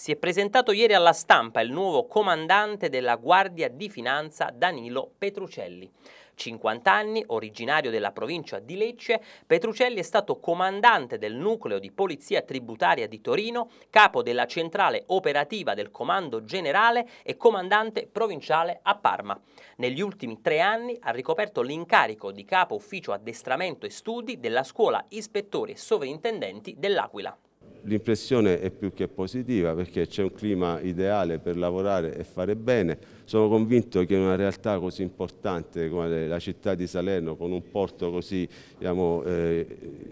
Si è presentato ieri alla stampa il nuovo comandante della Guardia di Finanza Danilo Petrucelli. 50 anni, originario della provincia di Lecce, Petrucelli è stato comandante del nucleo di polizia tributaria di Torino, capo della centrale operativa del comando generale e comandante provinciale a Parma. Negli ultimi tre anni ha ricoperto l'incarico di capo ufficio addestramento e studi della scuola ispettori e sovrintendenti dell'Aquila l'impressione è più che positiva perché c'è un clima ideale per lavorare e fare bene. Sono convinto che una realtà così importante come la città di Salerno, con un porto così diciamo, eh,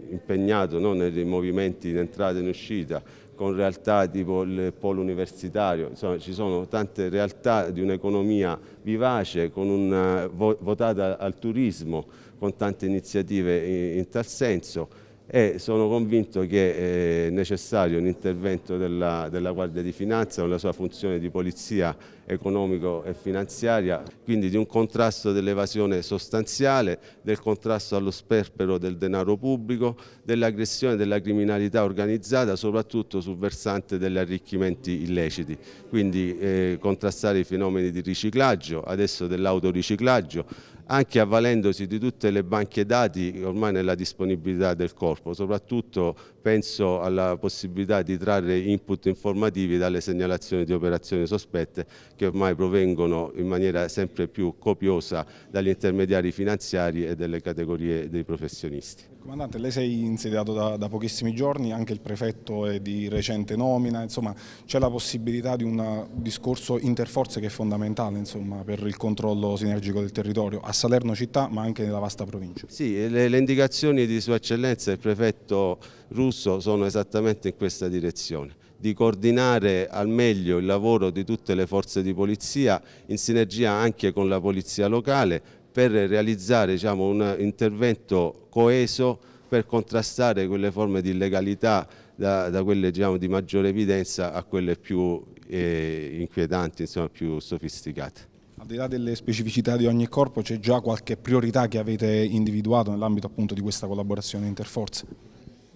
impegnato no, nei movimenti in entrata e in uscita, con realtà tipo il polo universitario, insomma ci sono tante realtà di un'economia vivace, una, eh, votata al turismo, con tante iniziative in, in tal senso e sono convinto che eh, è necessario un intervento della, della Guardia di Finanza con la sua funzione di polizia economico e finanziaria, quindi di un contrasto dell'evasione sostanziale, del contrasto allo sperpero del denaro pubblico, dell'aggressione della criminalità organizzata soprattutto sul versante degli arricchimenti illeciti, quindi eh, contrastare i fenomeni di riciclaggio, adesso dell'autoriciclaggio, anche avvalendosi di tutte le banche dati ormai nella disponibilità del corpo, soprattutto penso alla possibilità di trarre input informativi dalle segnalazioni di operazioni sospette che ormai provengono in maniera sempre più copiosa dagli intermediari finanziari e delle categorie dei professionisti. Comandante, lei sei insediato da, da, pochissimi giorni, anche il prefetto è di recente nomina, insomma c'è la possibilità di un discorso interforze che è fondamentale insomma, per il controllo sinergico del territorio, a Salerno città ma anche nella vasta provincia. Sì, le, le indicazioni di Sua Eccellenza e il prefetto russo sono esattamente in questa direzione di coordinare al meglio il lavoro di tutte le forze di polizia in sinergia anche con la polizia locale per realizzare diciamo, un intervento coeso per contrastare quelle forme di illegalità da, da quelle diciamo, di maggiore evidenza a quelle più eh, inquietanti, insomma, più sofisticate. Al di là delle specificità di ogni corpo c'è già qualche priorità che avete individuato nell'ambito di questa collaborazione interforze?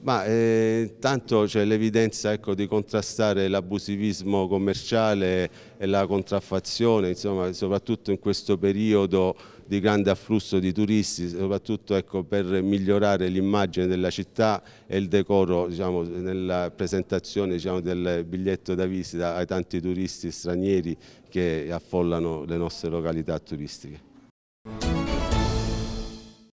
Ma eh, c'è l'evidenza ecco, di contrastare l'abusivismo commerciale e la contraffazione, insomma, soprattutto in questo periodo di grande afflusso di turisti, soprattutto ecco, per migliorare l'immagine della città e il decoro diciamo, nella presentazione diciamo, del biglietto da visita ai tanti turisti stranieri che affollano le nostre località turistiche.